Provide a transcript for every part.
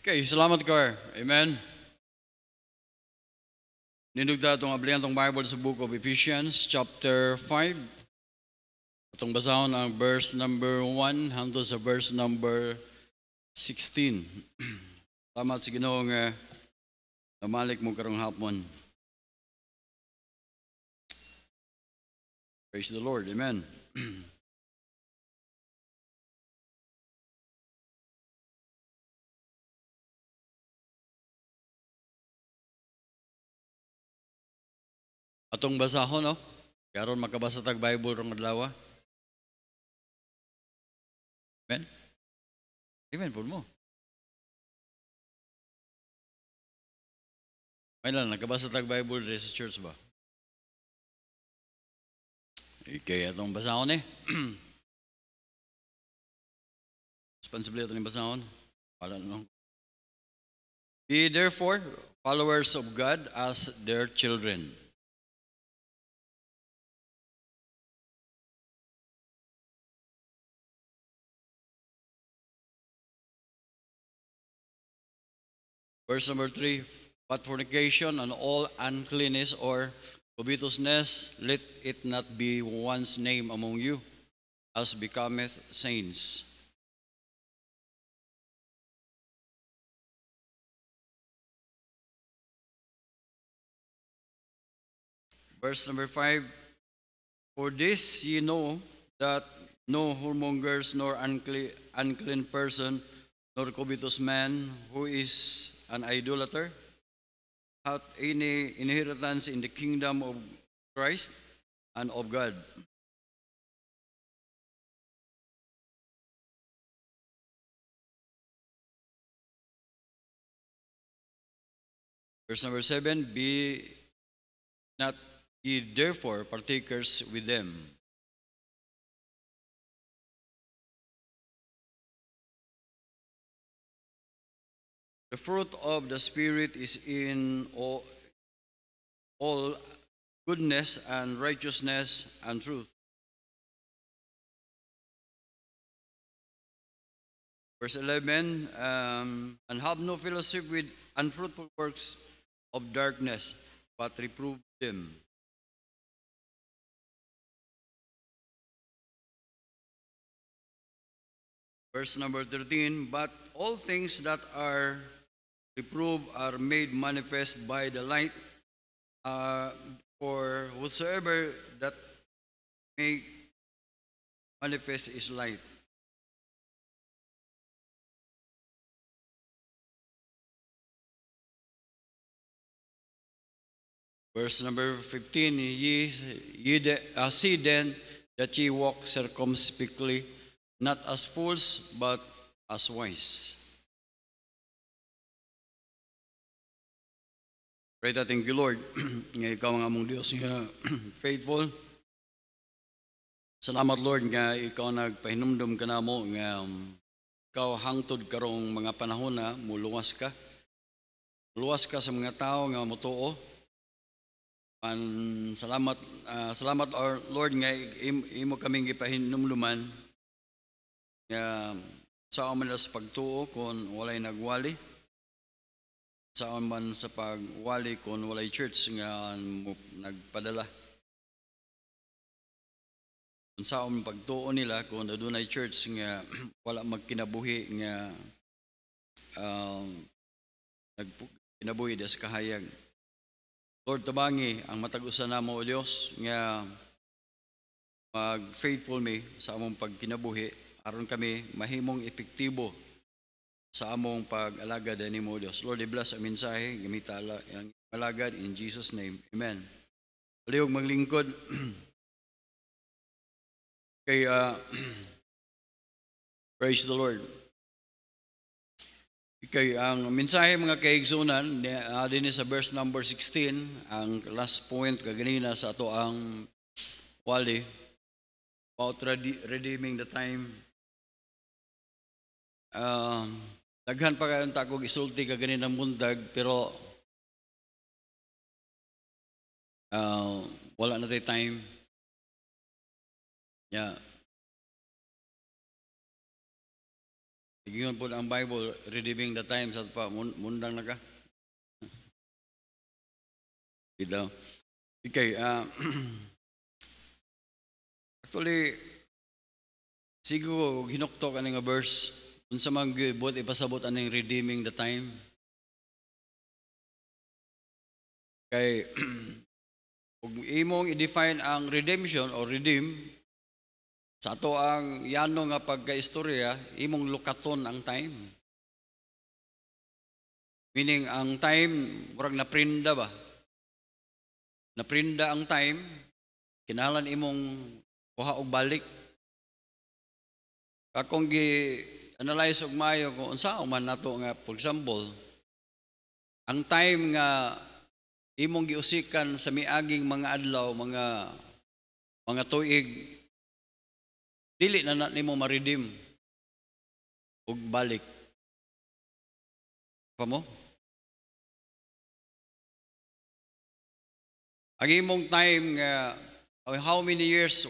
Okay, salamat kar. Amen. Ninugda itong abliyantong Bible sa Book of Ephesians, chapter 5. Itong basahon ang verse number 1 hanggang sa verse number 16. salamat sa si ginoong uh, namalik mo karong hapon. Praise the Lord. Amen. Atong basahon, no? Karon makabasa tag Bible rong adlaw. Amen. Amen pud mo. May lang, nakabasa tag Bible dre sa church ba? Ikay atong basahon eh. Responsibly atong basahon. Wala no. Be therefore followers of God as their children Verse number 3, But fornication and all uncleanness or covetousness, let it not be one's name among you, as becometh saints. Verse number 5, For this ye know that no whoremongers, nor unclean, unclean person, nor covetous man, who is an idolater? Hath any inheritance in the kingdom of Christ and of God? Verse number 7 Be not ye therefore partakers with them. The fruit of the Spirit is in all, all goodness and righteousness and truth. Verse 11, um, and have no fellowship with unfruitful works of darkness, but reprove them. Verse number 13, but all things that are reprove are made manifest by the light, uh, for whatsoever that may manifest is light. Verse number 15, ye, ye de, uh, see then that ye walk circumspectly, not as fools, but as wise. Pray natin kay Lord, nga ikaw ang among Dios nga faithful. Salamat Lord nga ikaw nagpahinumdum ka mo, nga um, ikaw hangtod karong mga panahon na muluwas ka. Luwas ka sa mga tao nga motuo. Pan salamat uh, salamat our Lord nga imo kaming gipahinumduman nga sa amin sa pagtuo kon walay nagwali sa man sa pagwali kon walay church nga nagpadala sa ang pagtuon nila kung adunay church nga wala magkinabuhi nga um, nagkinabuhi des kahayag Lord tabangi ang matag usa namo o Dios nga mag faithful me sa among pagkinabuhi aron kami mahimong epektibo sa among pag-alagad ni mo Lord, i-bless ang mensahe, gamita ang alagad in Jesus name. Amen. Liog maglingkod kay uh, praise the Lord. Kay ang mensahe mga kaigsoonan uh, ah, din sa verse number 16 ang last point kaganina sa ato ang wali about redeeming the time um, Daghan pa kayon ta kog isulti ka ganin ang mundag pero uh, wala na tayo time. Yeah. Igingon po ang Bible, redeeming the times sa pa mundang na ka. Ikaw. Okay, uh, actually, siguro hinukto ka nga verse Unsa man gibot ipasabot aning redeeming the time? Kay ug imong i-define ang redemption or redeem sa ato ang yano nga pagkaistorya, imong lukaton ang time. Meaning ang time murag naprinda ba? Naprinda ang time kinahanglan imong kuha og balik. Akong gi analyze og mayo kung unsa man nato nga for example ang time nga imong giusikan sa miaging mga adlaw mga mga tuig dili na, na nimo ma-redeem og balik pa mo ang imong time nga how many years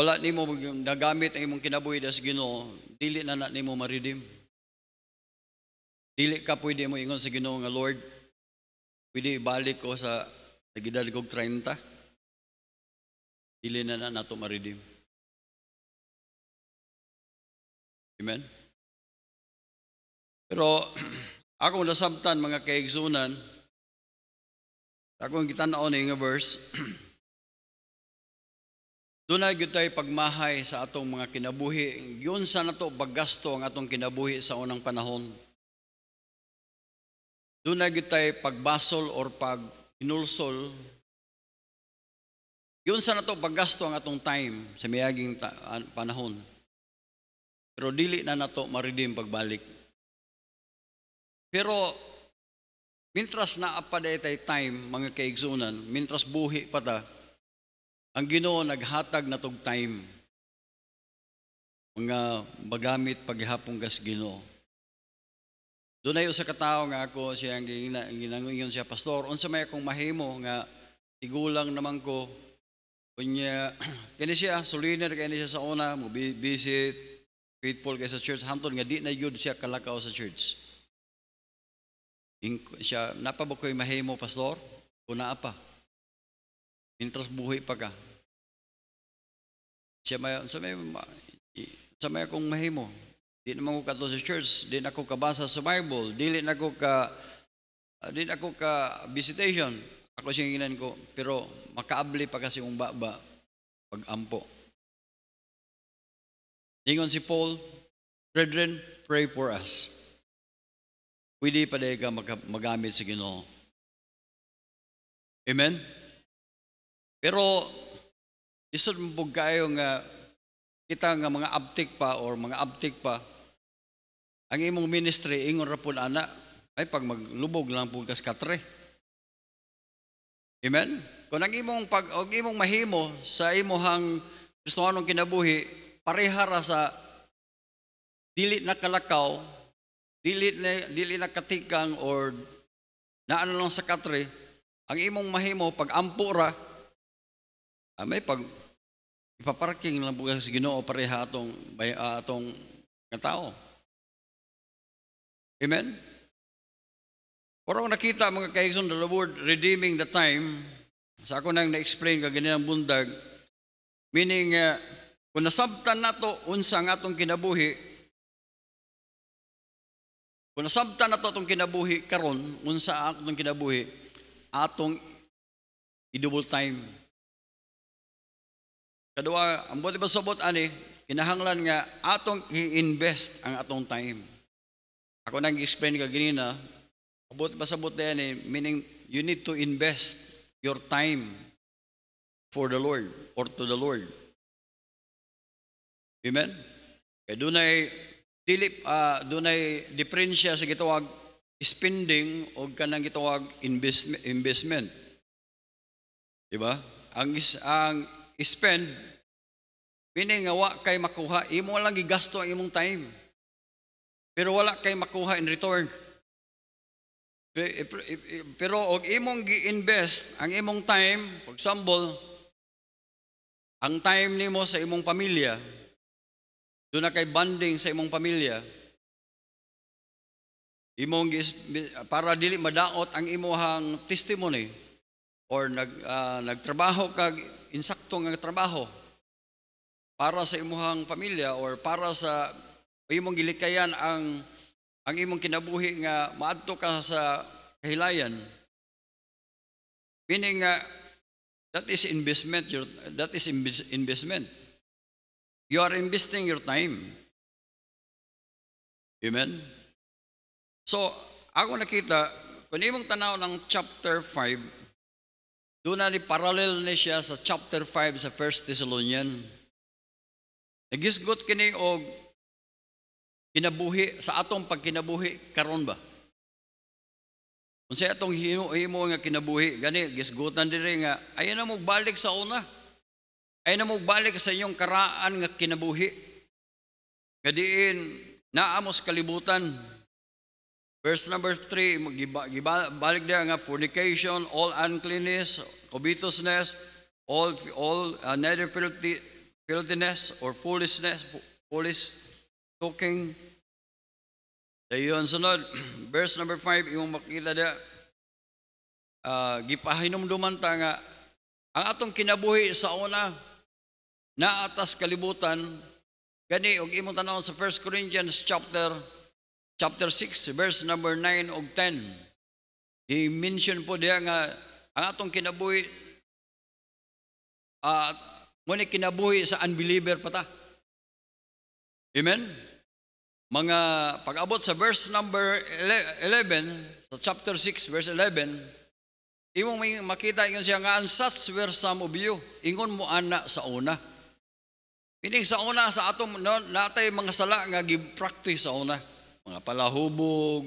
wala nimo nagamit ang imong kinabuhi das Ginoo, dili na na nimo ma-redeem. Dili ka pwede mo ingon sa Ginoo nga Lord, pwede ibalik ko sa nagidal kog 30. Dili na na nato ma-redeem. Amen. Pero akong nasabtan mga kaigsunan, akong kitanaw na yung verse, Dunay gyud tay pagmahay sa atong mga kinabuhi. Yun sa nato paggasto ang atong kinabuhi sa unang panahon. Dunay gyud tay pagbasol or pag inulsol. Yun sa nato paggasto ang atong time sa miaging ah, panahon. Pero dili na nato maridim pagbalik. Pero mintras na apaday day time mga kaigsunan, mintras buhi pa ta, ang Ginoo naghatag na tog time. Mga magamit paghihapong gas Ginoo. Doon ayo sa katao nga ako siya ang ginangungon siya pastor unsa may akong mahimo nga tigulang naman ko kunya kini siya suliner kini siya sa una mo visit faithful kay sa church hamton nga di na gyud siya kalakaw sa church. In, siya napabukoy mahimo pastor una pa Intras buhay pa ka. Siya may, sa may, sa may akong mahimo. Di naman ko kato sa church, di na ako kabasa sa Bible, di na ako ka, ah, di na ako ka visitation. Ako siya ginan ko, pero makaabli pa kasi kung baba pag ampo. Ingon si Paul, Brethren, pray for us. Pwede pa ka magamit sa Ginoo. Amen? Pero isod mo kayo nga kita nga mga abtik pa or mga abtik pa ang imong ministry ingon ra pud ana ay pag maglubog lang pud kas katre. Amen. Kung ang imong pag og imong mahimo sa imong Kristohanong kinabuhi pareha ra sa dili na kalakaw, dili na dili na katikang or naano lang sa katre, ang imong mahimo pag ampo ra Amay, pag ipaparking lang po kasi ginoo pareha atong, bay, uh, atong tao. Amen? Pero nakita mga kaigson, the Lord redeeming the time, sa ako nang na-explain kaganilang bundag, meaning, uh, kung nasabtan na to, unsa ang atong kinabuhi, kung nasabtan na to atong kinabuhi karon, unsa ang atong kinabuhi, atong i-double time Kadua, ang buti pasabot ani, kinahanglan nga atong i-invest ang atong time. Ako nang explain ka ganina, buti pasabot na yan eh, meaning you need to invest your time for the Lord or to the Lord. Amen? Kaya doon ay, dilip, uh, ah, doon ay diferensya sa gitawag spending o kanang gitawag investment. investment. Diba? Ang, is, ang spend, meaning nga wa kay makuha, imo lang gigasto ang imong time. Pero wala kay makuha in return. Eh, eh, eh, pero og imong gi-invest ang imong time, for example, ang time nimo sa imong pamilya, doon na kay bonding sa imong pamilya, imong para dili madaot ang imong testimony or nag uh, nagtrabaho kag insakto nga trabaho para sa imuhang pamilya or para sa imong gilikayan ang ang imong kinabuhi nga maadto ka sa kahilayan. Meaning nga, that is investment. Your, that is investment. You are investing your time. Amen? So, ako nakita, kun imong tanaw ng chapter 5, doon na ni parallel ni siya sa chapter 5 sa 1 Thessalonian. Nagisgot kini og kinabuhi sa atong pagkinabuhi karon ba? Unsa atong himo, himo nga kinabuhi gani gisgutan diri nga ayon na mo sa una. Ayon na mo sa inyong karaan nga kinabuhi. Nga diin naamos kalibutan Verse number 3, giba, giba, balik dia nga fornication, all uncleanness, covetousness, all all uh, nether filthy, filthiness or foolishness, foolish talking. Dayo ang sunod, verse number 5, imong makita dia, uh, ah, gipahinomduman dumanta nga, ang atong kinabuhi sa una, naatas kalibutan, gani, og imong tanawon sa 1 Corinthians chapter chapter 6, verse number 9 og 10. I-mention po diya nga ang atong kinabuhi uh, muna kinabuhi sa unbeliever pa ta. Amen? Mga pag-abot sa verse number 11, sa chapter 6, verse 11, imong may makita yun siya nga, and such were some of you, ingon mo ana sa una. Meaning sa una, sa atong natay mga sala nga gi-practice sa una mga palahubog.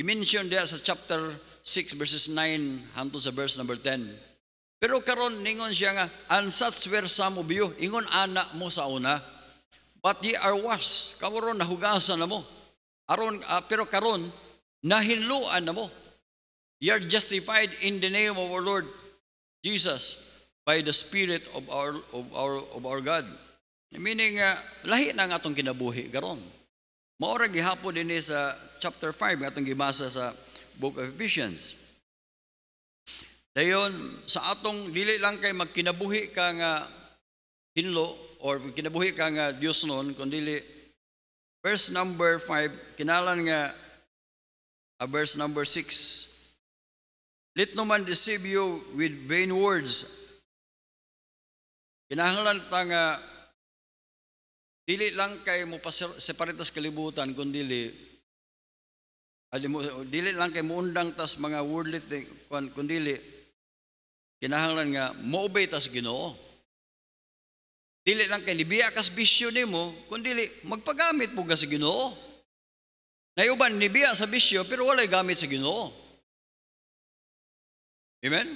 I-mention dia sa chapter 6 verses 9 hanto sa verse number 10. Pero karon ningon siya nga, and such were some of you, ingon ana mo sa una, but ye are washed. Kamuron nahugasan na mo. Aron, uh, pero karon nahinluan na mo. You are justified in the name of our Lord Jesus by the Spirit of our, of our, of our God. Meaning, uh, lahi na nga itong kinabuhi karon. Maura gihapon din sa chapter 5 atong gibasa sa book of Ephesians. Dayon sa atong dili lang kay magkinabuhi ka nga hinlo or kinabuhi ka nga Dios noon kun dili verse number 5 kinalan nga a verse number 6 Let no man deceive you with vain words. Kinahanglan ta nga Dili lang kay mo separatas kalibutan, kundili, ali dili lang kay mo undang tas mga worldly kun kundili, kinahanglan nga, mo obey tas ginoo. Dili lang kay libya kas bisyo nimo mo, kundili, magpagamit mo sa ginoo. Nayuban, ni nibiya sa bisyo, pero walay gamit sa ginoo. Amen?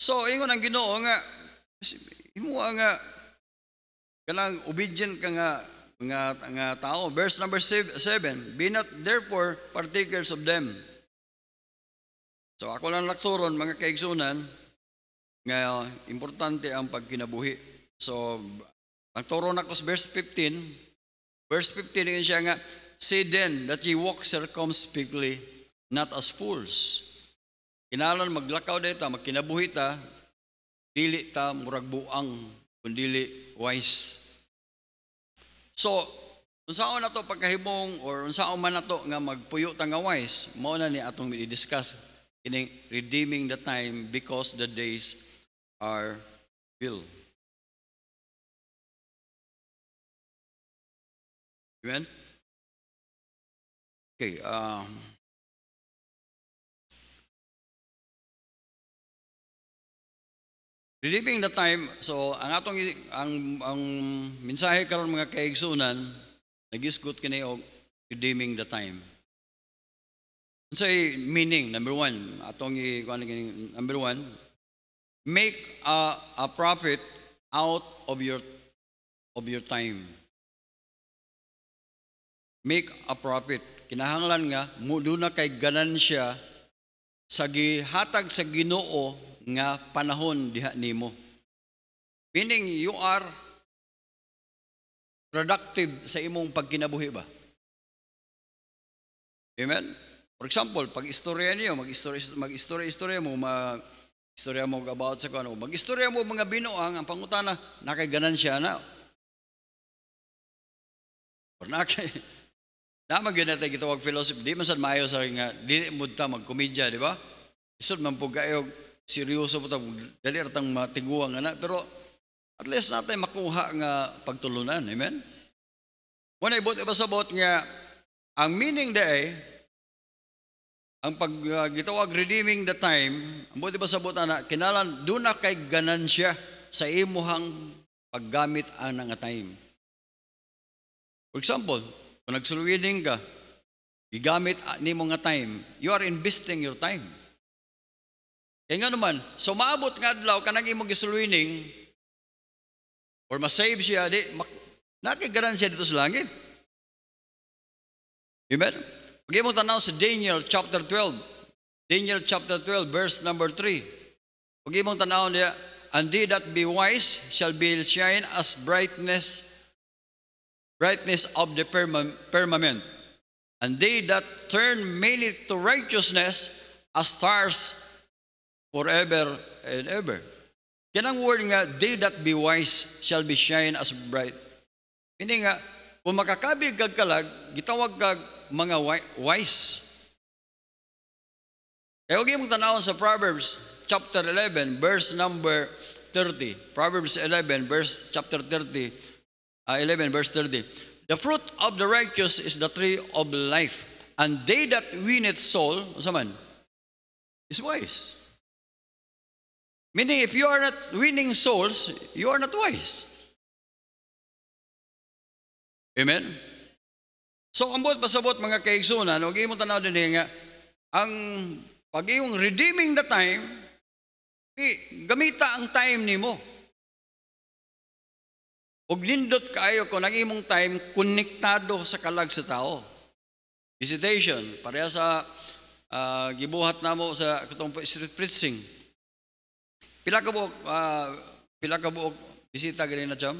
So, ingon ang ginoo nga, imo nga, Kanang obedient ka nga nga, nga tao. Verse number 7, Be not therefore partakers of them. So ako lang lakturon, mga kaigsunan, nga importante ang pagkinabuhi. So, lakturon ako sa verse 15. Verse 15, yun siya nga, Say then that ye walk circumspectly, not as fools. Kinalan maglakaw dito, magkinabuhi ta, dili ta murag buang kundili wise. So, unsaon na to pagkahibong or unsaon man na to nga magpuyo ta nga wise, mao na ni atong i-discuss ining redeeming the time because the days are filled. Amen? Okay, um, Believing the time, so ang atong ang ang mensahe karon mga kaigsoonan, nagisgot kini og redeeming the time. so, meaning number one, atong number one, make a, a profit out of your of your time. Make a profit. Kinahanglan nga mo na kay ganansya sa gihatag sa Ginoo nga panahon diha nimo. Meaning you are productive sa imong pagkinabuhi ba? Amen? For example, pag istorya niyo, mag-istorya, mag-istorya, istorya mo, mag istorya mo about sa kano, mag-istorya mo mga binuang, ah, ang pangutana, ganan siya na. Or nakay, Naman yun natin gitawag philosophy. Di man sad maayo sa nga, di mo ta magkomedya, di ba? Isod man po kayo, seryoso po tayo, dali ratang nga na, pero at least natin makuha nga pagtulunan. Amen? When I ipasabot nga, ang meaning day, ang paggitawag uh, redeeming the time, ang buti ba sa na, kinalan, doon na kay ganansya sa imuhang paggamit ang nga time. For example, kung nagsulwining ka, gigamit ah, nimo nga time, you are investing your time. Kaya eh, nga naman, so maabot nga adlaw, kanang imong gisuluining, or masave siya, di, mak- nakigaran siya dito sa langit. Amen? Pagay mo tanaw sa Daniel chapter 12, Daniel chapter 12, verse number 3. Pagay mo tanaw niya, And they that be wise shall be shine as brightness, brightness of the firmament. And they that turn many to righteousness as stars forever and ever. Yan ang word nga, they that be wise shall be shine as bright. Hindi nga, kung makakabig kag gitawag kag mga wise. Kaya e, huwag mong tanawon sa Proverbs chapter 11, verse number 30. Proverbs 11, verse chapter 30, uh, 11, verse 30. The fruit of the righteous is the tree of life, and they that win it soul, man, is wise. Meaning, if you are not winning souls, you are not wise. Amen? So, ambot pasabot mga kaigsunan, huwag okay, imo tanaw din eh nga, ang pag iyong redeeming the time, gamita ang time nimo. Huwag nindot kayo kung ang imong time konektado sa kalag sa tao. Visitation, pareha sa uh, gibuhat namo sa katong street preaching Pila ka buok uh, pila ka buok bisita gani na cham?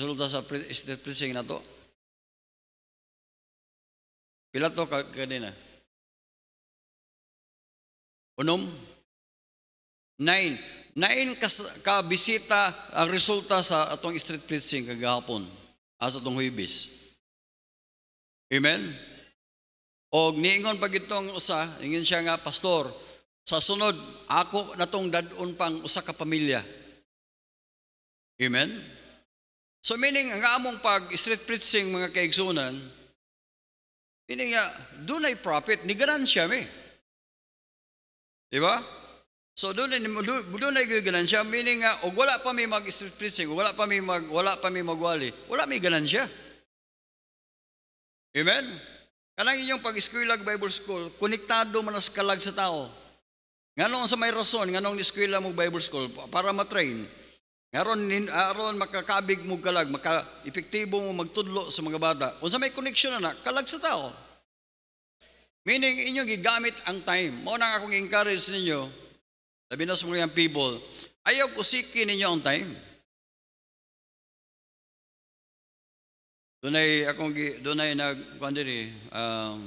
Resulta sa pre state preaching na to. Pila to ka gani na? Unom? Nine. Nine ka, ka bisita ang ah, resulta sa atong street preaching kagahapon asa atong huibis. Amen? O niingon pag itong usa, ingin siya nga, Pastor, sa sunod, ako natong dadun pang usa ka pamilya. Amen? So meaning, ang among pag street preaching mga kaigsunan, meaning ya, doon ay profit, ni ganansya mi. Di ba? So doon ay doon ay ganansya, meaning nga og wala pa may mag street preaching, wala pa may mag wala pa may magwali, wala mi ganansya. Amen? Kanang inyong pag-eskwela Bible School, konektado man sa kalag sa tao. Nganong sa may rason, nganong niskwela mo Bible School para matrain. Ngaron nin aron ah, makakabig mo kalag, maka epektibo mo magtudlo sa mga bata. sa may connection na, na kalag sa tao. Meaning inyo gigamit ang time. Mao nang akong encourage ninyo. Sabi na sa mga young people, ayaw usiki ninyo ang time. Dunay akong dunay nag kuan um,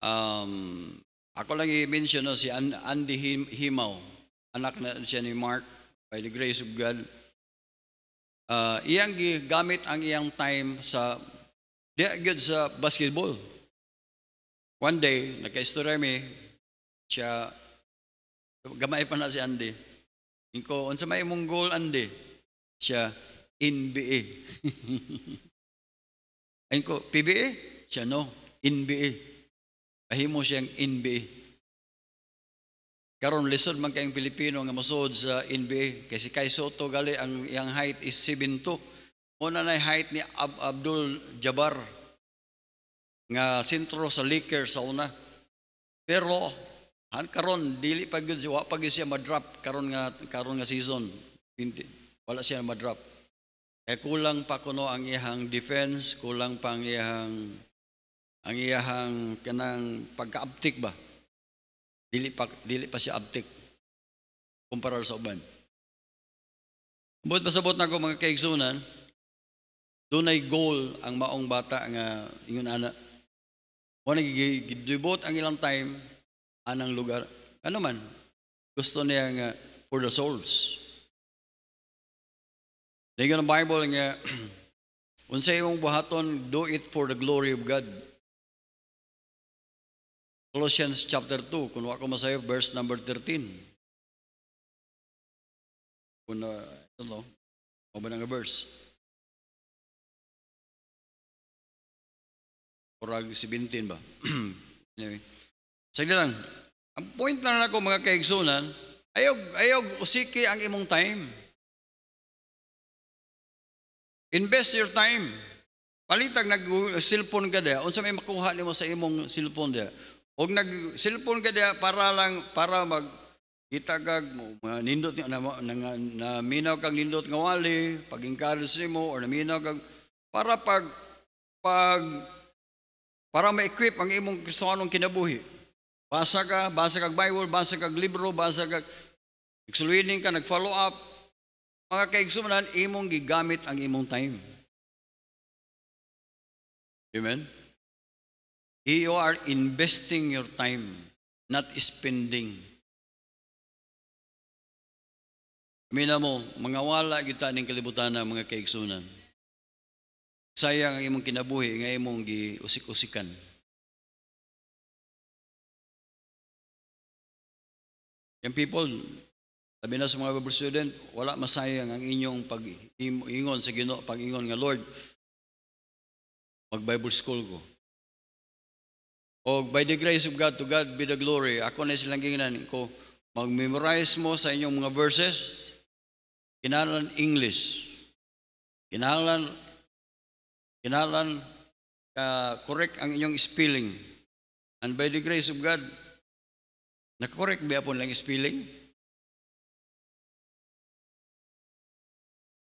um ako lang i-mention no, si Andy Himaw, anak na siya ni Mark, by the grace of God. Uh, iyang gamit ang iyang time sa, di good sa basketball. One day, nagka-istorya mi, siya, gamay pa na si Andy. Inko, unsa may imong goal, Andy? Siya, NBA. Ingko, PBA? Siya, no, NBA. Ahimo siyang NBA. Karon lisod man kayong Pilipino nga masod sa NBA. Kasi kay Soto gali, ang iyang height is 7'2". Una na height ni Ab Abdul Jabbar nga sentro sa Lakers sa una. Pero han karon dili pa gyud siya pag siya ma-drop karon nga karon nga season. Hindi, wala siya ma-drop. Eh kulang pa kuno ang iyang defense, kulang pa ang iyang ang iyahang kanang pagkaabtik ba dili pa dili pa siya abtik kumpara sa uban But pasabot na ko mga kaigsunan, doon ay goal ang maong bata nga ingon ana. Wala gidibot ang ilang time anang lugar. Ano man, gusto niya nga for the souls. Diyan ang Bible nga unsay imong buhaton do it for the glory of God. Colossians chapter 2, kung ako masayo, verse number 13. Kung na, ito no, o ba verse? Orag 17 ba? anyway. Sige lang. Ang point na ako mga kaigsunan, ayog, ayog, usiki ang imong time. Invest your time. Palitag nag-cellphone ka dia, unsa may makuha nimo sa imong cellphone dia, Og nag cellphone ka diya para lang para mag itagag mo mga nindot nga na, na, na, minaw kang nindot nga wali pag encourage nimo or naminaw kag para pag pag para ma-equip ang imong Kristohanong kinabuhi. Basa ka, basa kag Bible, basa kag libro, basa kag Nagsulwinin ka, nag-follow up. Mga kaigsumanan, imong gigamit ang imong time. Amen? You are investing your time, not spending. Mina mo, mga wala kita ning kalibutan ng mga kaigsunan. Sayang ang imong kinabuhi, nga imong gi usik usikan Yung people, sabi na sa mga Bible student, wala masayang ang inyong pag-ingon sa Ginoo, pag-ingon nga Lord, mag-Bible school ko. O by the grace of God, to God be the glory. Ako na silang ginginan ko, mag-memorize mo sa inyong mga verses, kinalan English, kinalan, kinalan uh, correct ang inyong spelling. And by the grace of God, na-correct ba po lang spelling?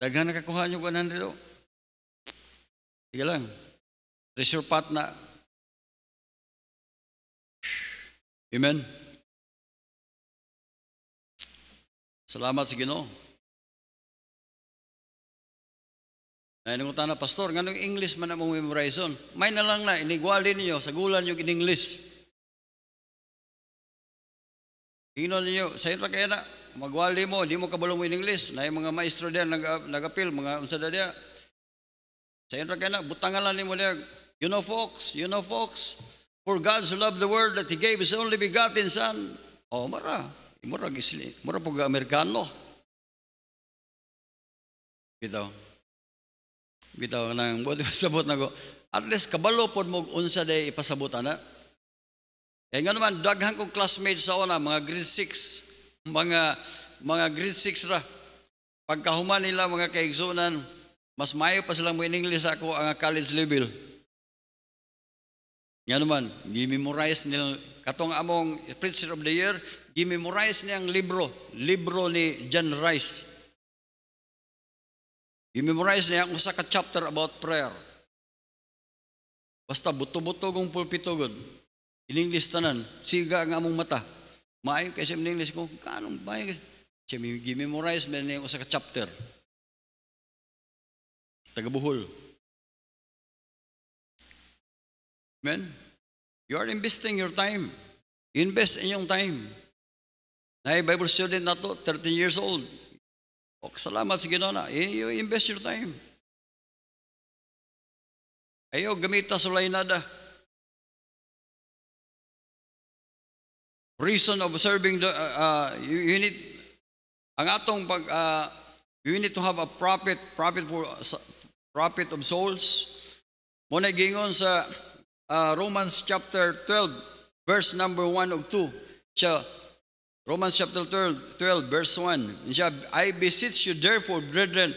Daghan nakakuha nyo ba nandito? Oh. Sige lang. Resurpat na Amen? Salamat sa Ginoo. nung na, Pastor, nga nung English man na mong memorizon, may na lang na, inigwali ninyo, sagulan nyo in English. Tingnan ninyo, sa ira kaya na, magwali mo, hindi mo kabalo mo in English. Na yung mga maestro diyan nag, nag-appeal, mga unsada diyan. Sa ira kaya na, butangan lang ninyo diyan, you know folks, you know folks. For God so loved the world that He gave His only begotten Son. O, oh, mara. Mura, gisli. Mura pag Amerikano. Bitaw. Bitaw ka nang, buti pasabot na ko. At least kabalo po mo unsa day ipasabot na. Eh nga naman, daghan kong classmates sa una, mga grade 6, mga, mga grade 6 ra. Pagkahuman nila mga kaigsunan, mas mayo pa silang mo in English ako ang college level. Nga naman, gimemorize nilang, katong among Prince of the Year, gimemorize ang libro, libro ni John Rice. Gimemorize niya ang usa ka chapter about prayer. Basta buto-buto kong pulpito god. In English tanan, siga ang among mata. Maayo kay sa English ko, kanong bayan siya gimemorize ba ang usa ka chapter. Tagabuhol. Tagabuhol. Amen? You are investing your time. Invest in yung time. Na Bible student na to, 13 years old. O, salamat sa Ginoo eh, You invest your time. Ayo, gamit na sulay nada. Reason of serving the, uh, uh, you, you need, ang atong pag, uh, you need to have a prophet, prophet for, uh, profit of souls. Muna gingon sa uh, Romans chapter 12, verse number 1 of 2. Siya, Romans chapter 12, 12 verse 1. Siya, I beseech you therefore, brethren,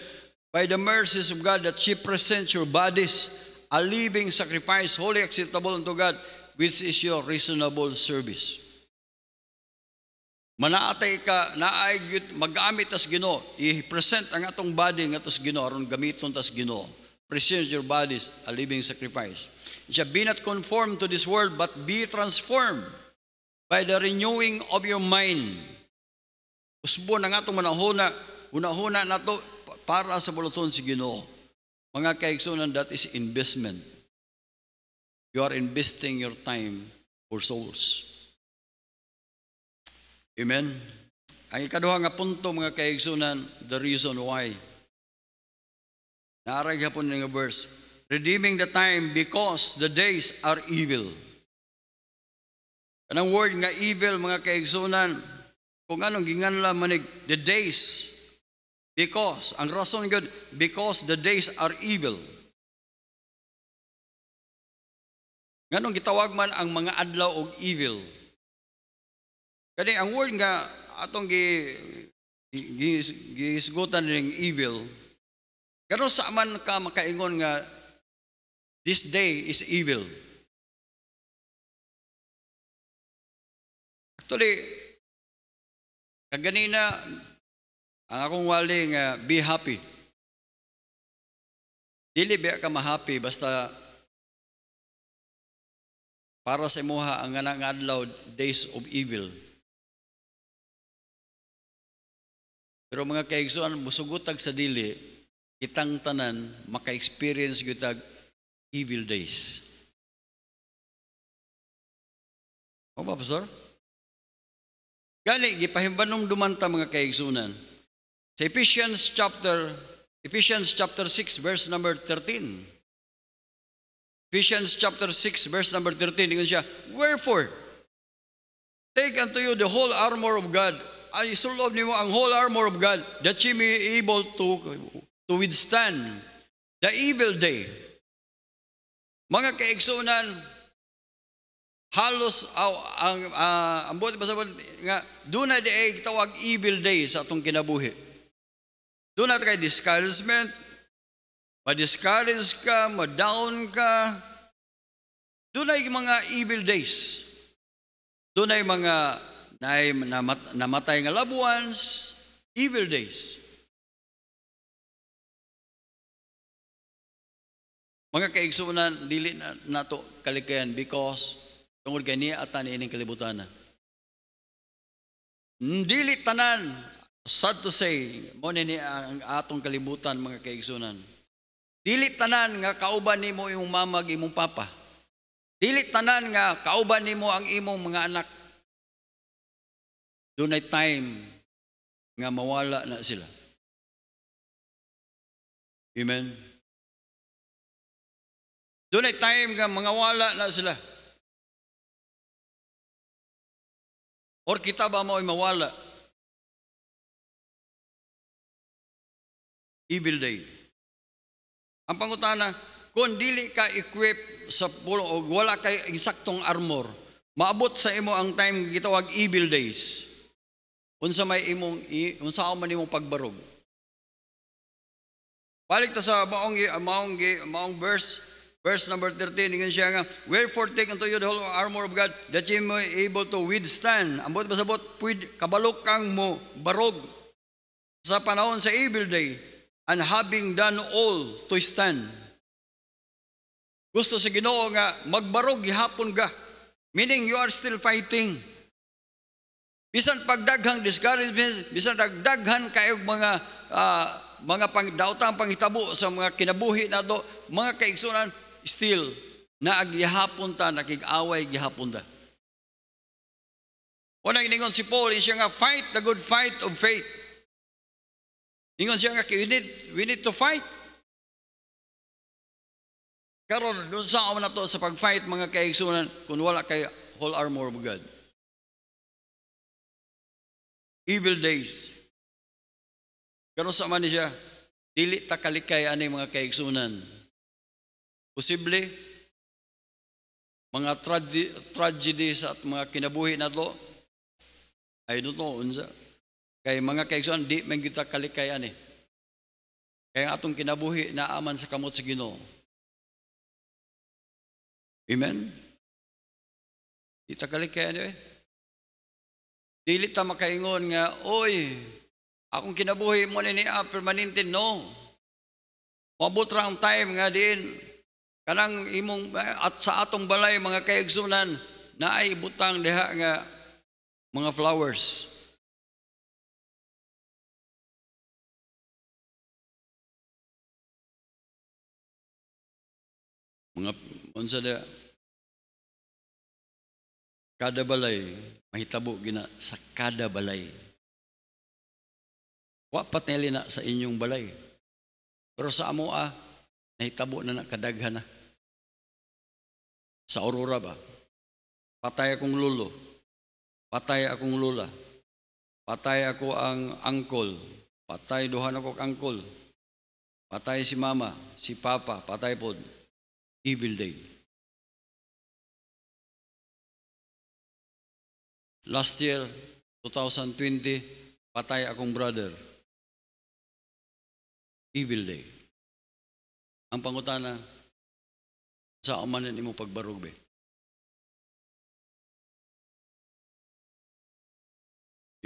by the mercies of God, that ye present your bodies a living sacrifice, holy, acceptable unto God, which is your reasonable service. Manaatay ka, naay magamit as gino, i-present ang atong body ngatos gino, aron gamiton tas gino. Present your bodies a living sacrifice. You shall be not conformed to this world, but be transformed by the renewing of your mind. Usbo na nga itong manahuna, hunahuna na to para sa buluton si Ginoo. Mga kaigsunan, that is investment. You are investing your time for souls. Amen? Ang ikaduha nga punto, mga kaigsunan, the reason why. Naarag hapon nga verse, Redeeming the time because the days are evil. Kanang word nga evil, mga kaigsunan, kung anong ginganla manig, the days, because, ang rason good, because the days are evil. Nganong gitawag man ang mga adlaw og evil. Kani ang word nga atong gi gisgutan gi, gi, ning evil. Karon sa man ka makaingon nga This day is evil. Actually, kaganina, ang akong waling uh, be happy. Dili ba ka ma-happy basta para sa imuha ang nga nga adlaw days of evil. Pero mga kaigsuan, musugutag sa dili, kitang tanan, maka-experience gitag evil days. O ba, Pastor? Gani, gipahimbanong dumanta mga kaigsunan. Sa Ephesians chapter, Ephesians chapter 6, verse number 13. Ephesians chapter 6, verse number 13, ingon siya, Wherefore, take unto you the whole armor of God, ay sulob nimo ang whole armor of God, that ye may able to, to withstand the evil day. Mga kaigsunan, halos aw, ang uh, ang buti pa sa nga dunay na ay tawag evil day sa atong kinabuhi. na kay discouragement, ma-discourage ka, ma-down ka. Dunay mga evil days. Dunay mga na, namatay nga labuans, evil days. Mga kaigsunan, dili na nato kalikayan because tungod kay niya at tani ining kalibutan. Dili tanan, sad to say, mo ni ang atong kalibutan mga kaigsunan. Dili tanan nga kauban nimo imong mama imong papa. Dili tanan nga kauban nimo ang imong mga anak. Dunay time nga mawala na sila. Amen. Doon ay time nga mga wala na sila. Or kita ba mo ay mawala? Evil day. Ang pangutana, kung dili ka equip sa pulo o wala kay eksaktong armor, maabot sa imo ang time gitawag evil days. Unsa may imong unsa man imong pagbarog. Balik ta sa maong maong maong verse Verse number 13, ingin siya nga, Wherefore take unto you the whole armor of God, that ye may able to withstand. Ambot basabot, pwid, kabalok kang mo, barog, sa panahon sa evil day, and having done all to stand. Gusto sa ginoo nga, magbarog gihapon ga. Meaning, you are still fighting. Bisan pagdaghang discouragement, bisan dagdaghan kayog mga uh, mga pangdautang pangitabo sa mga kinabuhi na do, mga kaigsunan, still, naagyahapon ta, nakigaway away gihapon ta. Unang ningon si Paul, siya nga, fight the good fight of faith. ningon siya nga, we need, we need to fight. Karon, doon sa ako na to sa pagfight mga kaigsoonan kun wala kay whole armor of God. Evil days. Karon sa man siya dili ta kalikay ani mga kaigsoonan Posible, mga tragedy, tragedies at mga kinabuhi na to, I don't unsa. Kay mga kaigsuan, di man kita kalikayan eh. Kaya atong kinabuhi, na aman sa kamot sa Ginoo. Amen? Kita kalikayan eh. Dili ta makaingon nga, oy, akong kinabuhi mo ni niya, ah, permanente, no. Mabot ra ang time nga din, kanang imong eh, at sa atong balay mga kaigsunan na ay butang diha nga mga flowers. Mga unsa da kada balay mahitabo gina sa kada balay. Wa pat na sa inyong balay. Pero sa amo ah, nahitabo na nakadaghan na. Ah. Sa Aurora ba? Patay akong lolo. Patay akong lola. Patay ako ang angkol. Patay duhan ako ang angkol. Patay si mama, si papa, patay po. Evil day. Last year, 2020, patay akong brother. Evil day. Ang pangutana, sa amanan nimo pagbarog be.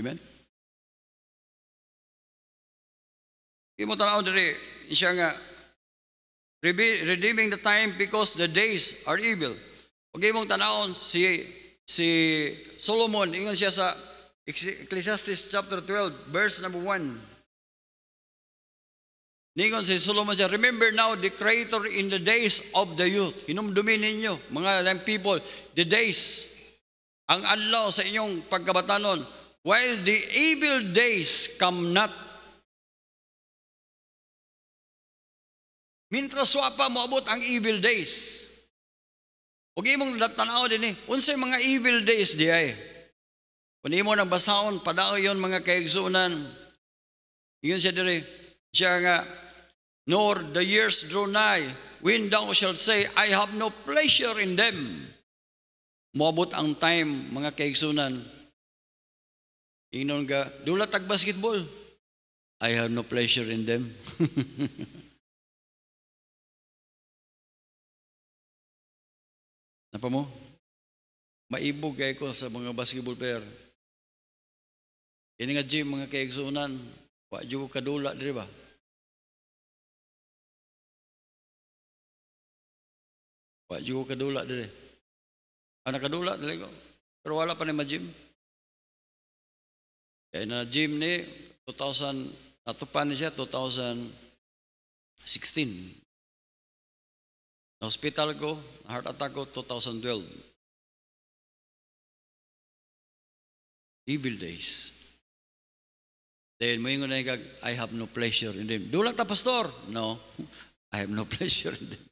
Amen? Imo tanaw diri siya nga redeeming the time because the days are evil. Ug imong tanawon si si Solomon ingon siya sa Ecclesiastes chapter 12 verse number 1. Ningon si Solomon said, Remember now the Creator in the days of the youth. Hinumdumin ninyo, mga people, the days, ang Allah sa inyong pagkabatanon, while the evil days come not. Mintras wa pa moabot ang evil days. Huwag imong datanaw din eh. Unsay mga evil days di ay. Kung imo nang basaon, padao yon mga kaigsunan. Yun siya dire, siya nga, Nor the years draw nigh, when thou shalt say, I have no pleasure in them. Moabot ang time, mga kaigsunan. Ingnon ga, dula tag basketball. I have no pleasure in them. Napa mo? Maibog kay ko sa mga basketball player. Ini nga gym, mga kaigsunan. Wa ko kadula, diri ba? Wa jud kadula dire. Ana kadula dire ko. Pero wala pa ni ma-gym. Kaya na gym ni 2000 natupan ni siya 2016. Na hospital ko, na heart attack ko 2012. Evil days. Then, mo yung na I have no pleasure in them. Dula ta, pastor? No, I have no pleasure in them.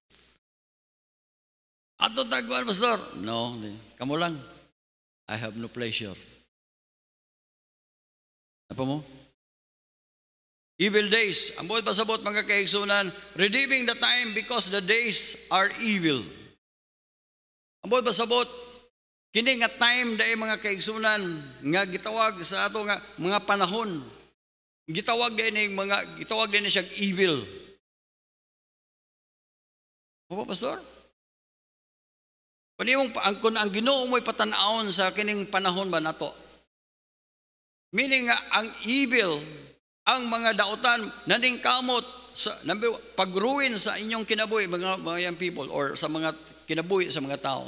Ato taguan, Pastor? No, hindi. kamo lang. I have no pleasure. Apa mo? Evil days. Ang buod pasabot mga kaigsunan, redeeming the time because the days are evil. Ang buod pasabot, kini nga time dai mga kaigsunan nga gitawag sa ato nga mga panahon. Gitawag din ning mga gitawag din siya evil. Mo pastor? Palihong, ang, kung ang ginoo mo'y patanawon sa kining panahon ba nato? Meaning nga, ang evil, ang mga dautan, naning kamot, sa, number, pagruin sa inyong kinabuhi, mga, mga young people, or sa mga kinabuhi sa mga tao.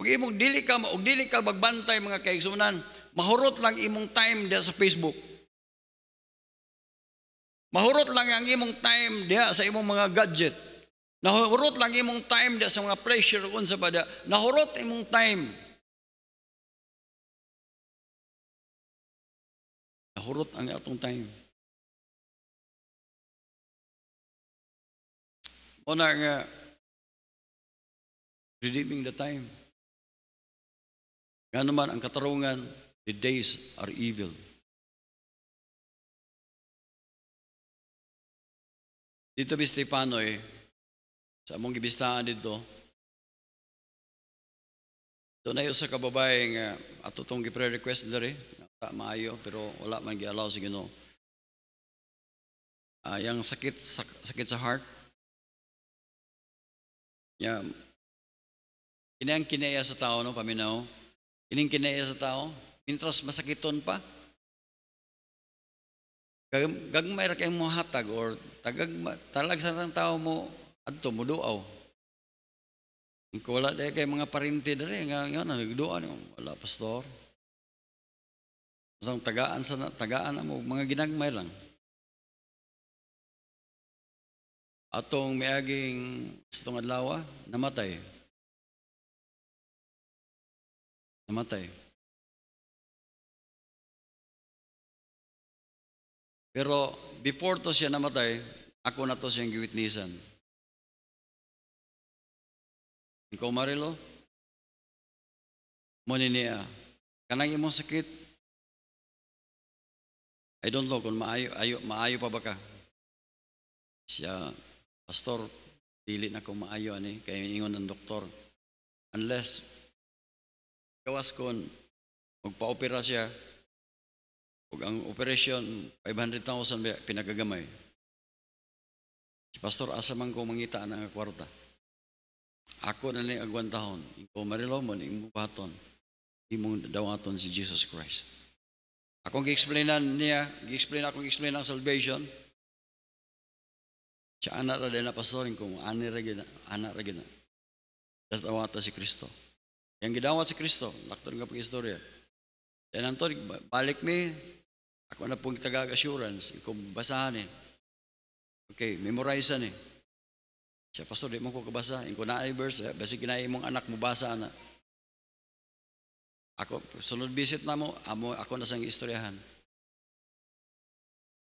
Huwag imong dili ka, huwag dili ka magbantay mga kaigsunan, mahurot lang imong time diya sa Facebook. Mahurot lang ang imong time diya sa imong mga gadget. Nahurot lang imong time da sa mga pressure kun sa pada. Nahurot imong time. Nahurot ang atong time. Una nga, redeeming the time. Nga naman ang katarungan, the days are evil. Dito, Mr. Panoy, eh, sa among gibistahan dito, Doon sa kababay nga uh, ato gi-prayer request diri, ta maayo pero wala man gi-allow sa Ginoo. Uh, yang sakit sak, sakit sa heart. Ya kinayang kinaya sa tao no paminaw. Kining kinaya sa tao mintras masakiton pa. Gag, gagmay ra kay mo hatag or tagag talag sa tao mo adto mo duaw. Kung wala dahil kay mga parinti dali, nga nga na, nagduaw niyo, wala pastor. So, tagaan sa tagaan mo, mga ginagmay lang. Atong miaging itong adlaw ah, namatay. Namatay. Pero before to siya namatay, ako na to siyang giwitnisan. Ikaw, Marilo? Moniniya. Kanang imong sakit? I don't know kung maayo, ayo, maayo pa ba ka? Siya, pastor, dili na kung maayo ani, kaya ingon ng doktor. Unless, gawas kon, magpa-opera siya, ug ang operasyon, 500,000 pinagagamay. Si pastor, asa man ko mangita ng kwarta. Ako na lang agwantahon. Ikaw marilomon, imong buhaton. Imong dawaton si Jesus Christ. Akong gi explain niya, gi-explain ako gi-explain ang salvation. Siya anak na na pastorin kung ani ra gina, anak ra gina. Das dawata si Kristo. Yang gidawat si Kristo, nakto nga pag-istorya. Then anto balik mi ako na pong tagag assurance, ikaw basahan eh. Okay, memorize ni. Eh. Siya, pastor, di mo ko kabasa. Ingko eh, na ay verse, basi kinay mong anak mo basa na. Ako, sunod visit na mo, amo, ako na sang istoryahan.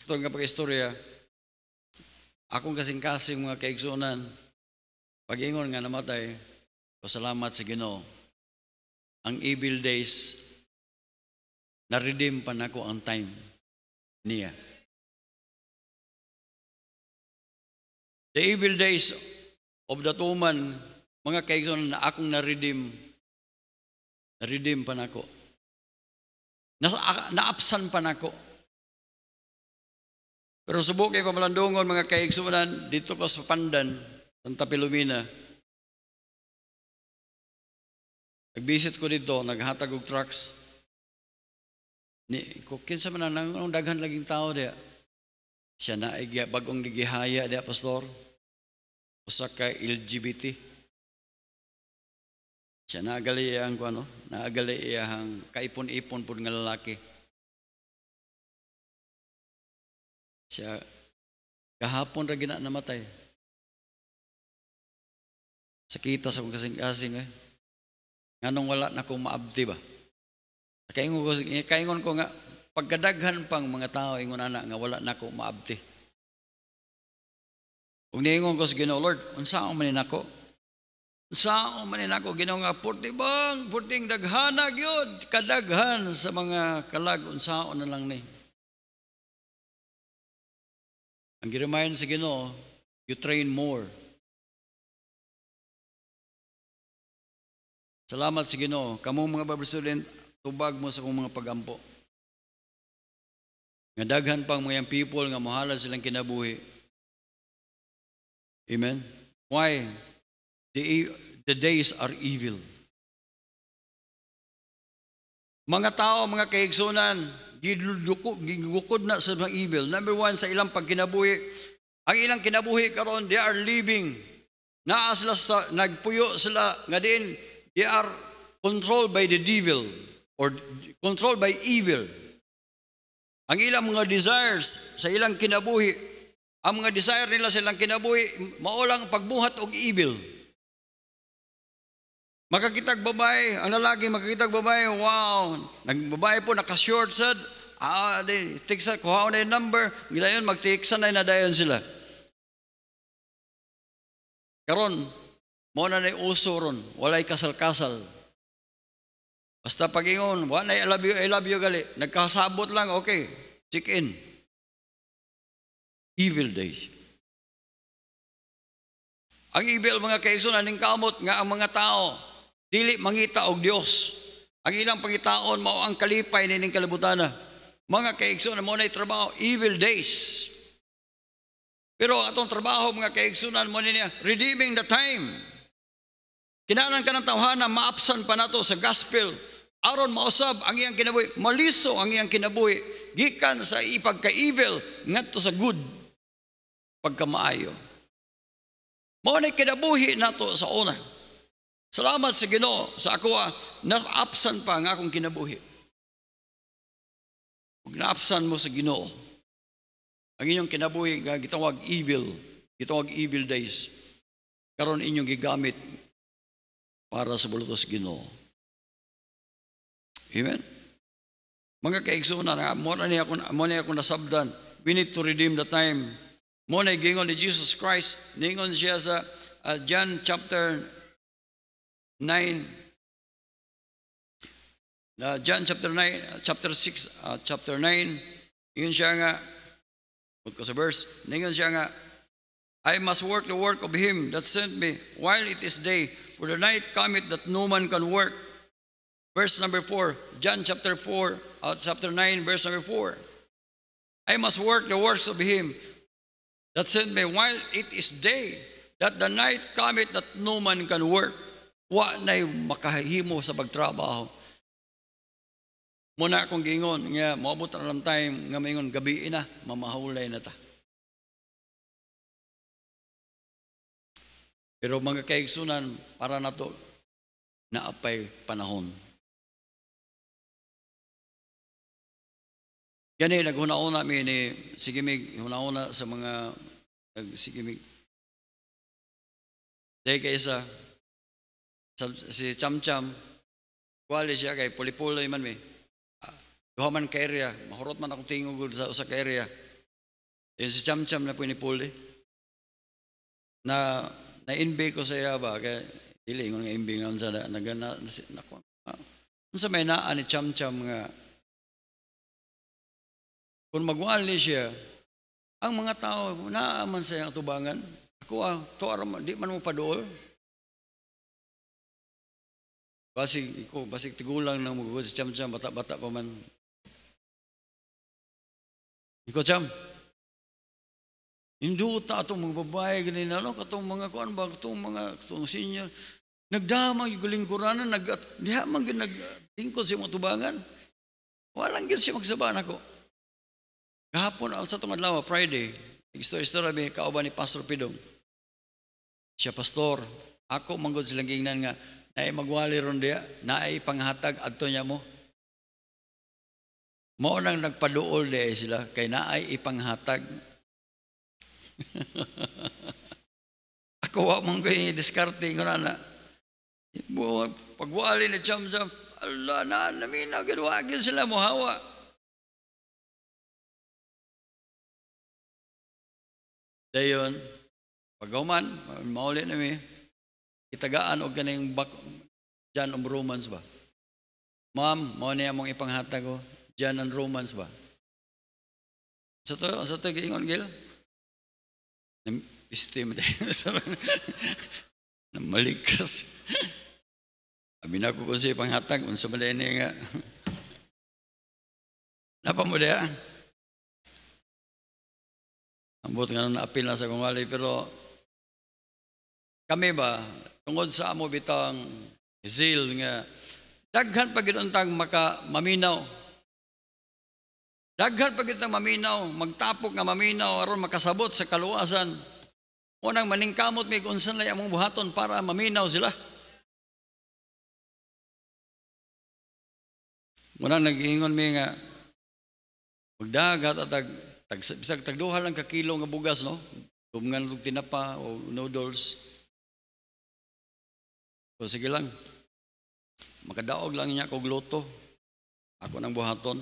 Ito nga pag-istorya, akong kasing-kasing mga kaigsunan, pag-ingon nga namatay, pasalamat sa Ginoo. Ang evil days, na-redeem pa na ko ang time niya. The evil days of the mga kaigsoon na akong na-redeem. Na-redeem pa nako. Na absan pa nako. Pero subok kay pamalandungon mga kaigsoon dito ko sa Pandan, Santa Pilomina. Nag-visit ko dito, naghatag og trucks. Ni, kukin sa mananang daghan laging tao dia. Siya na bagong digihaya dia, Pastor usa ka LGBT siya naagali iyang ano naagali iyang kaipon-ipon pud nga lalaki siya kahapon ra gina namatay sakita sa kong kasing-kasing eh nganong wala na kong maabdi ba kaingon ko kaingon ko nga pagkadaghan pang mga tao ingon ana nga wala na ko maabdi Ug niingon ko sa Ginoo, Lord, unsaon man nako? Unsaon man nako Ginoo nga purti bang purting daghana gyud, kadaghan sa mga kalag unsaon na lang ni. Ang giramayan sa Ginoo, you train more. Salamat sa Ginoo. Kamong mga Bible student, tubag mo sa kong mga pagampo. Nga daghan pang mga people nga mohala silang kinabuhi Amen? Why? The, e, the days are evil. Mga tao, mga kaigsunan, gigukod na sa mga evil. Number one, sa ilang pagkinabuhi. Ang ilang kinabuhi karon they are living. Naa sila, sa, nagpuyo sila, nga din, they are controlled by the devil or controlled by evil. Ang ilang mga desires sa ilang kinabuhi, ang mga desire nila silang kinabuhi, maulang pagbuhat og evil. Makakitag babae, ang lalaki makakitag babae, wow, nagbabae po, naka-short sad, ah, di, tiksa, kuhaw na yung number, gilayon, magtiksa na nadayon sila. Karon, mo na na'y uso ron, walay kasal-kasal. Basta pag ingon, wala I love you, I love you gali, nagkasabot lang, okay, check in evil days. Ang evil mga kaigsoon aning kamot nga ang mga tao dili mangita og Dios. Ang ilang pangitaon mao ang kalipay nining kalibutana. Mga kaigsoon mo nay trabaho evil days. Pero atong trabaho mga kaigsunan mo niya redeeming the time. Kinahanglan kanang ng tawhana maapsan pa nato sa gospel aron mausab ang iyang kinabuhi, maliso ang iyang kinabuhi gikan sa ipagka-evil ngadto sa good pagkamaayo. Maunay kinabuhi nato sa una. Salamat sa Ginoo sa ako ah, na absent pa nga akong kinabuhi. Pag na-absan mo sa Ginoo, ang inyong kinabuhi nga gitawag evil, gitawag evil days. Karon inyong gigamit para sa bulutos Ginoo. Amen. Mga kaigsunan, ah, mo na ni ako, mo na niya ako nasabdan. We need to redeem the time Muna gingon ni Jesus Christ, ningon siya sa uh, John chapter 9, Uh, John chapter 9, uh, chapter 6, uh, chapter 9, yun siya nga, put verse, ningon siya nga, I must work the work of Him that sent me while it is day, for the night cometh that no man can work. Verse number 4, John chapter 4, uh, chapter 9, verse number 4. I must work the works of Him that sent me while it is day, that the night cometh that no man can work. Wa na'y makahimo sa pagtrabaho. Muna akong gingon, nga maabot na ng time, nga mingon, gabi na, mamahulay na ta. Pero mga kaigsunan, para na to, naapay panahon. Gani, eh, naghunauna mi ni Sigimig, hunauna sa mga nag-Sigimig. Dahil kay isa, sa, si Cham Cham, kuwali siya kay pulipuloy man mi. Ah, duha man ka area, mahurot man akong tingog sa usa ka area. Yung si Cham Cham na pinipuli. Eh. Na, na-inbe ko sa iya ba, kaya ilingon nga imbingan sa nagana, na, na, na, na, na, na, na, na, na, na, na, na, kung ni siya, ang mga tao, naaman sa iyang tubangan. Ako ah, to aram, di man mo padol. Basig, iko, basig tigulang na magugod sa cham-cham, bata-bata pa man. Iko cham. Induta atong mga babae, ganyan na, no? katong mga kuan ba, katong mga, katong senior. Nagdamang yung galingkuranan, nag, diha man nag, tingkod sa mga tubangan. Walang gil siya magsabahan ako. Gahapon, ah, sa itong adlaw, ah, Friday, istorya-istorya may kauban ni Pastor Pidong. Siya pastor, ako manggod silang gingnan nga, na magwali ron diya, na ay panghatag adto niya mo. Mao nang nagpaduol diya eh sila, kay na ay ipanghatag. ako wa mong kayo diskarte, ko na na. Pagwali ni Cham Cham, Allah na, namina, na, ginawa sila mo hawa. Dayon, pagawman, mauli na nami, itagaan o ganing bak, dyan ang romance ba? Ma'am, mo niya mong ipanghata ko, oh. dyan ang romance ba? Sa to, sa to, giingon, Gil? Pistim mo din. Namalikas. Abi na ko kung sa ipanghatag, unsa mo din nga. Napa mo din, Ambot buti nga na apil na sa kungali, pero kami ba, tungod sa amo bitang zeal nga, daghan pa ginuntang maka maminaw. Daghan pa ginuntang maminaw, magtapok nga maminaw, aron makasabot sa kaluwasan. Unang maningkamot may kung saan among buhaton para maminaw sila. Muna nag-iingon mi nga, magdagat at Tag, bisag tagduha lang ka kilo nga bugas, no? Kung nga tinapa o noodles. So, sige lang. Makadaog lang niya kog luto. Ako nang buhaton.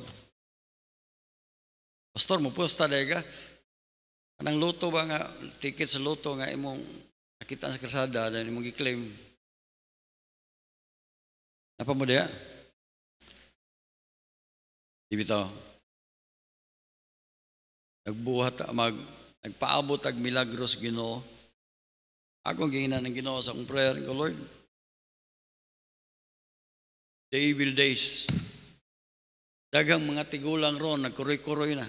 Pastor, mo pusta dega. Anang luto ba nga, ticket sa luto nga imong nakita sa krasada dan imong giklaim. Apa mo dia? Ibitaw nagbuhat mag nagpaabot ag milagros Ginoo. Ako gingina ng Ginoo sa akong prayer ko Lord. The evil days. daghang mga tigulang ron nagkuroy-kuroy na.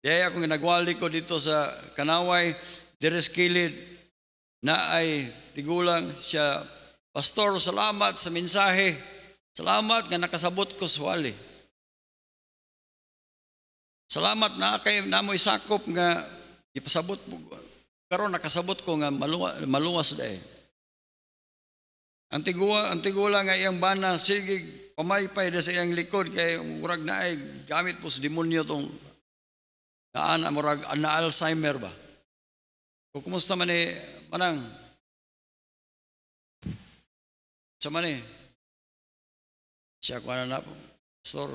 Diya akong ginagwali ko dito sa Kanaway, deres kilid na ay tigulang siya Pastor, salamat sa mensahe. Salamat nga nakasabot ko sa wali. Salamat na kay namoy sakop nga ipasabot mo. Karon nakasabot ko nga maluwa, maluwas dae. Ang tiguwa, ang tigula nga iyang bana sige pamaypay da sa iyang likod kay murag na ay gamit po sa demonyo tong naan murag na Alzheimer ba. O kumusta man eh, manang? Sa man eh. Siya ko na na po. Store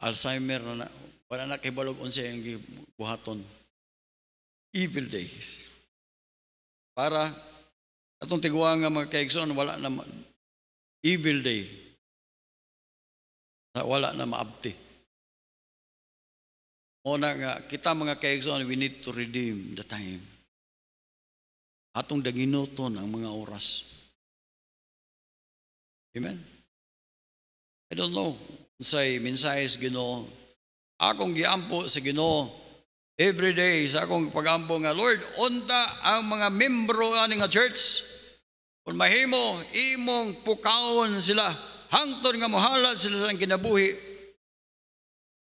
Alzheimer na, na wala na kay balog unsa ang buhaton. Evil days. Para atong tigwa nga mga kaigsoon wala na evil day. Wala na maabti. Muna nga, kita mga kaigsoon, we need to redeem the time. Atong daginoton ang mga oras. Amen? I don't know Say, mensahe sa Ginoo. Akong giampo sa Ginoo every day sa akong pagampo nga Lord, unta ang mga membro ani nga church kung mahimo imong pukawon sila hangtod nga mohala sila sa kinabuhi.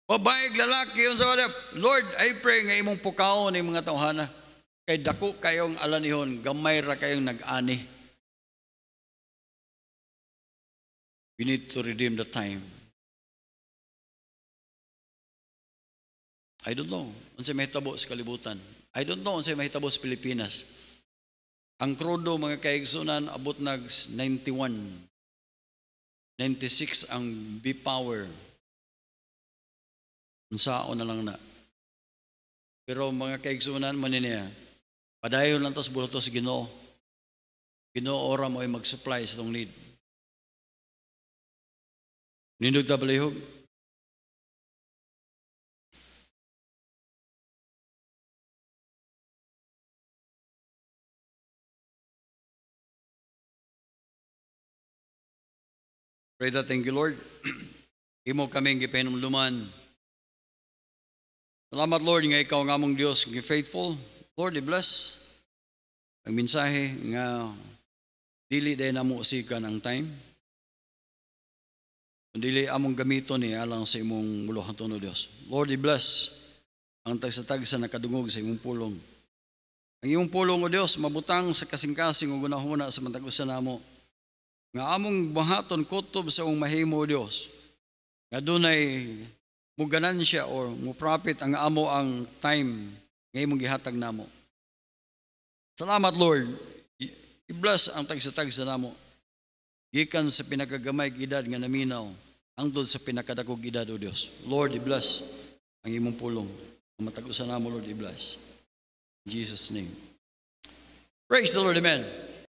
Babae lalaki unsa wala. Lord, I pray nga imong pukawon ni mga tawhana kay dako kayong alanihon, gamay ra kayong nag-ani. We need to redeem the time. I don't know. Unsa mahitabo sa kalibutan. I don't know unsa mahitabo sa Pilipinas. Ang krudo mga kaigsunan abot nag 91. 96 ang B-power. Unsao na lang na. Pero mga kaigsunan man niya, padayon lang tas sa Ginoo. Ginoo ora mo ay mag-supply sa tong need. Nindog ta balihog. Pray that thank you, Lord. Imo kaming luman. Salamat, Lord, nga ikaw nga mong Diyos, nga faithful. Lord, i-bless ang mensahe nga dili dahil na muusikan ang time. Dili among gamito ni alang sa imong muluhan to, no Diyos. Lord, i-bless ang tagsatag sa nakadungog sa imong pulong. Ang imong pulong, O Diyos, mabutang sa kasing-kasing o gunahuna sa matagusan namo. mo nga among buhaton kutob sa ung mahimo Dios nga dunay muganan siya or mo profit ang amo ang time nga imong gihatag namo salamat Lord i-bless ang tagsa-tagsa namo gikan sa pinakagamay gidad nga naminaw ang hangtod sa pinakadakog edad o Dios Lord i-bless ang imong pulong matag-usa namo Lord i-bless in Jesus name praise the Lord amen